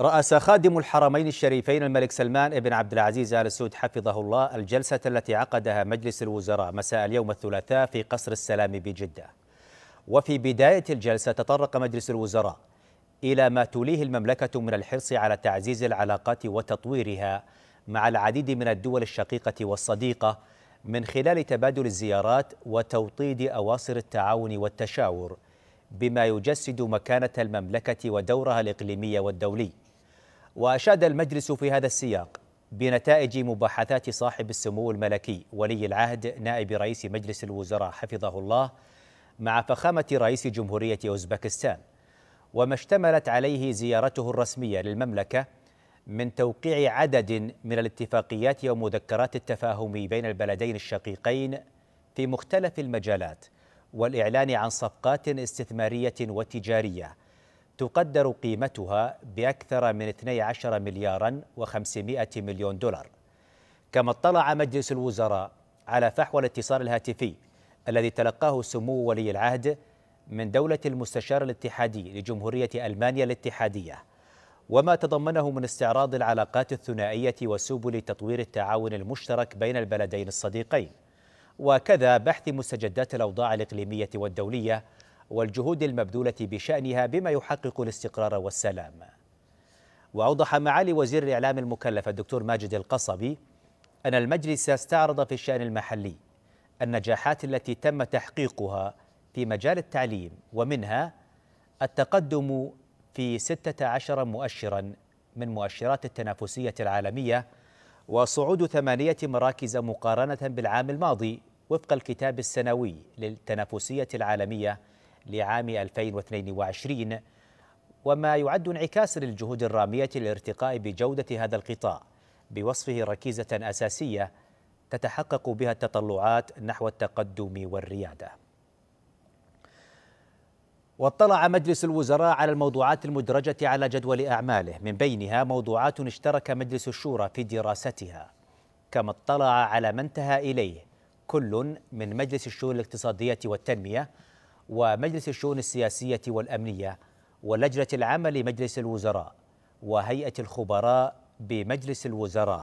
رأس خادم الحرمين الشريفين الملك سلمان بن عبد العزيز آل السود حفظه الله الجلسة التي عقدها مجلس الوزراء مساء اليوم الثلاثاء في قصر السلام بجدة وفي بداية الجلسة تطرق مجلس الوزراء إلى ما توليه المملكة من الحرص على تعزيز العلاقات وتطويرها مع العديد من الدول الشقيقة والصديقة من خلال تبادل الزيارات وتوطيد أواصر التعاون والتشاور بما يجسد مكانة المملكة ودورها الإقليمي والدولي وأشاد المجلس في هذا السياق بنتائج مباحثات صاحب السمو الملكي ولي العهد نائب رئيس مجلس الوزراء حفظه الله مع فخامة رئيس جمهورية أوزبكستان وما اشتملت عليه زيارته الرسمية للمملكة من توقيع عدد من الاتفاقيات ومذكرات التفاهم بين البلدين الشقيقين في مختلف المجالات والإعلان عن صفقات استثمارية وتجارية تقدر قيمتها بأكثر من 12 مليارا و500 مليون دولار كما اطلع مجلس الوزراء على فحوى الاتصال الهاتفي الذي تلقاه سمو ولي العهد من دولة المستشار الاتحادي لجمهورية ألمانيا الاتحادية وما تضمنه من استعراض العلاقات الثنائية وسبل تطوير التعاون المشترك بين البلدين الصديقين وكذا بحث مستجدات الأوضاع الإقليمية والدولية والجهود المبذولة بشأنها بما يحقق الاستقرار والسلام وأوضح معالي وزير الإعلام المكلف الدكتور ماجد القصبي أن المجلس استعرض في الشأن المحلي النجاحات التي تم تحقيقها في مجال التعليم ومنها التقدم في 16 مؤشرا من مؤشرات التنافسية العالمية وصعود ثمانية مراكز مقارنة بالعام الماضي وفق الكتاب السنوي للتنافسية العالمية لعام 2022 وما يعد انعكاس للجهود الرامية للارتقاء بجودة هذا القطاع بوصفه ركيزة أساسية تتحقق بها التطلعات نحو التقدم والريادة واطلع مجلس الوزراء على الموضوعات المدرجة على جدول أعماله من بينها موضوعات اشترك مجلس الشورى في دراستها كما اطلع على ما انتهى إليه كل من مجلس الشؤون الاقتصادية والتنمية ومجلس الشؤون السياسية والأمنية ولجنة العمل لمجلس الوزراء وهيئة الخبراء بمجلس الوزراء